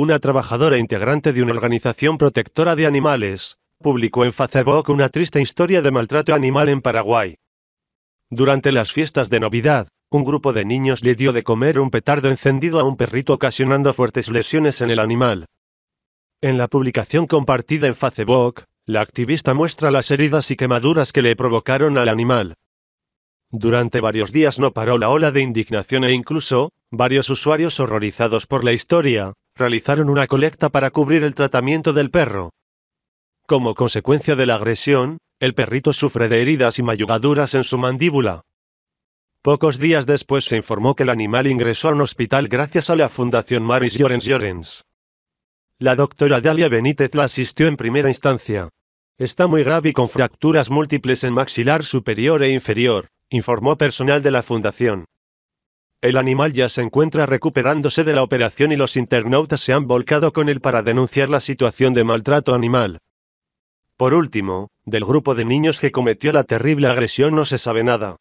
una trabajadora integrante de una organización protectora de animales, publicó en Facebook una triste historia de maltrato animal en Paraguay. Durante las fiestas de Navidad, un grupo de niños le dio de comer un petardo encendido a un perrito ocasionando fuertes lesiones en el animal. En la publicación compartida en Facebook, la activista muestra las heridas y quemaduras que le provocaron al animal. Durante varios días no paró la ola de indignación e incluso, varios usuarios horrorizados por la historia, realizaron una colecta para cubrir el tratamiento del perro. Como consecuencia de la agresión, el perrito sufre de heridas y mayugaduras en su mandíbula. Pocos días después se informó que el animal ingresó a un hospital gracias a la Fundación Maris Llorens Llorens. La doctora Dalia Benítez la asistió en primera instancia. Está muy grave y con fracturas múltiples en maxilar superior e inferior, informó personal de la fundación. El animal ya se encuentra recuperándose de la operación y los internautas se han volcado con él para denunciar la situación de maltrato animal. Por último, del grupo de niños que cometió la terrible agresión no se sabe nada.